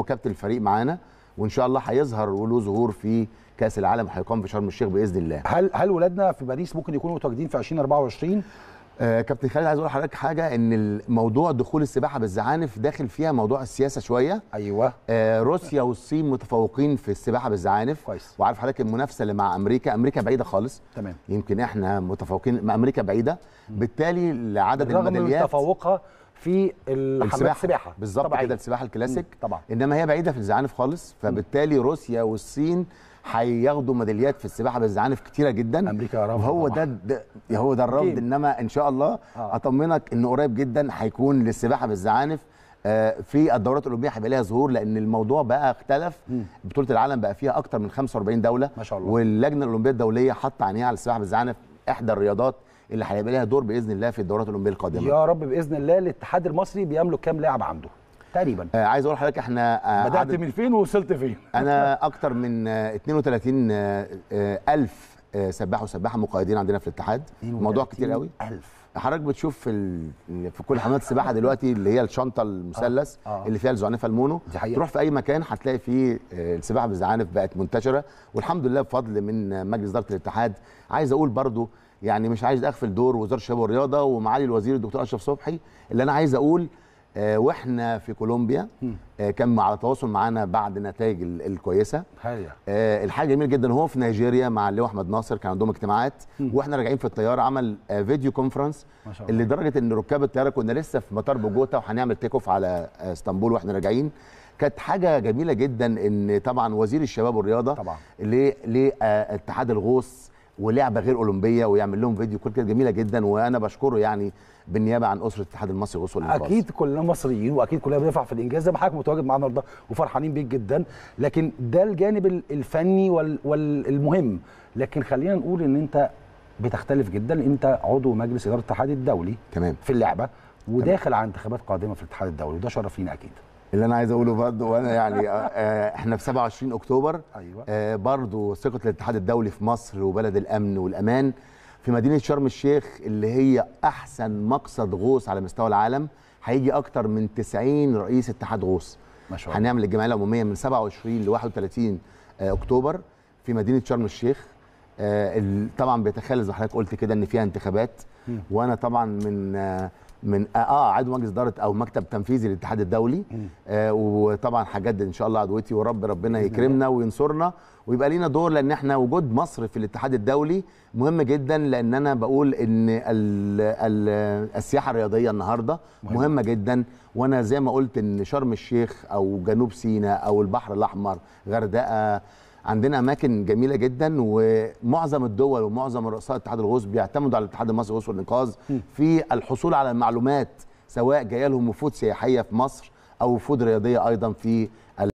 هو كابتن الفريق معانا وان شاء الله هيظهر وله ظهور في كاس العالم هيقام في شرم الشيخ باذن الله هل هل ولادنا في باريس ممكن يكونوا متواجدين في 2024 آه كابتن خالد عايز اقول لحضرتك حاجه ان الموضوع دخول السباحه بالزعانف داخل فيها موضوع السياسه شويه ايوه آه روسيا والصين متفوقين في السباحه بالزعانف كويس وعارف حضرتك المنافسه اللي مع امريكا امريكا بعيده خالص تمام يمكن احنا متفوقين امريكا بعيده بالتالي عدد الميداليات رغم تفوقها في السباحه, السباحه بالظبط كده السباحه الكلاسيك طبعا انما هي بعيده في الزعانف خالص فبالتالي روسيا والصين هياخدوا ميداليات في السباحه بالزعانف كتيره جدا امريكا رفض هو ده, ده هو ده الرفض انما ان شاء الله آه. اطمنك انه قريب جدا هيكون للسباحه بالزعانف آه، في الدورات الاولمبيه هيبقى ليها ظهور لان الموضوع بقى اختلف بطوله العالم بقى فيها اكتر من 45 دوله ما شاء الله واللجنه الاولمبيه الدوليه حاطه عينيها على السباحه بالزعانف احدى الرياضات اللي هيبقى لها دور باذن الله في الدورات الاولمبيه القادمه يا رب باذن الله الاتحاد المصري بيملك كام لاعب عنده تقريبا آه عايز اقول لحضرتك احنا آه بدات من فين ووصلت فين انا اكتر من آه 32 آه،, آه الف آه سباح وسباحه مقيدين عندنا في الاتحاد موضوع كتير قوي 1000 حضرتك بتشوف في ال... في كل حمامات السباحه دلوقتي اللي هي الشنطه المثلث آه. آه. اللي فيها الزعنفه المونو تروح في اي مكان هتلاقي فيه آه، السباحه بالزعانف بقت منتشره والحمد لله بفضل من مجلس اداره الاتحاد عايز اقول برضو يعني مش عايز اغفل دور وزاره الشباب والرياضه ومعالي الوزير الدكتور اشرف صبحي اللي انا عايز اقول آه واحنا في كولومبيا آه كان على تواصل معانا بعد النتائج الكويسه آه الحاجه جميله جدا هو في نيجيريا مع اللواء احمد ناصر كان عندهم اجتماعات مم. واحنا راجعين في الطياره عمل آه فيديو كونفرنس لدرجه ان ركاب الطياره كنا لسه في مطار بوجوتا وهنعمل تيك اوف على آه اسطنبول واحنا راجعين كانت حاجه جميله جدا ان طبعا وزير الشباب والرياضه طبعا لاتحاد آه، الغوص ولعبه غير اولمبيه ويعمل لهم فيديو كل كده جميله جدا وانا بشكره يعني بالنيابه عن اسره الاتحاد المصري وصول الانجاز اكيد كلنا مصريين واكيد كلنا بنفرح في الانجاز زي ما حضرتك متواجد معانا النهارده وفرحانين بيك جدا لكن ده الجانب الفني والمهم لكن خلينا نقول ان انت بتختلف جدا انت عضو مجلس اداره الاتحاد الدولي تمام في اللعبه وداخل تمام. على انتخابات قادمه في الاتحاد الدولي وده شرف لينا اكيد اللي انا عايز اقوله برضه وانا يعني آه، آه، احنا في 27 اكتوبر ايوه آه، برضه ثقه الاتحاد الدولي في مصر وبلد الامن والامان في مدينه شرم الشيخ اللي هي احسن مقصد غوص على مستوى العالم هيجي اكتر من 90 رئيس اتحاد غوص ما شاء الله هنعمل الجمعيه العموميه من 27 ل 31 اكتوبر في مدينه شرم الشيخ طبعا بيتخيل زي ما حضرتك قلت كده ان فيها انتخابات وانا طبعا من من آه،, اه عضو مجلس اداره او مكتب تنفيذي للاتحاد الدولي آه وطبعا حاجات ان شاء الله عدوتي ورب ربنا يكرمنا وينصرنا ويبقى لينا دور لان احنا وجود مصر في الاتحاد الدولي مهم جدا لان انا بقول ان الـ الـ السياحه الرياضيه النهارده مهمة. مهمه جدا وانا زي ما قلت ان شرم الشيخ او جنوب سيناء او البحر الاحمر غردقه عندنا اماكن جميله جدا ومعظم الدول ومعظم رؤساء اتحاد الغوص بيعتمدوا على الاتحاد المصري للغوص والانقاذ في الحصول على المعلومات سواء جايه لهم وفود سياحيه في مصر او وفود رياضيه ايضا في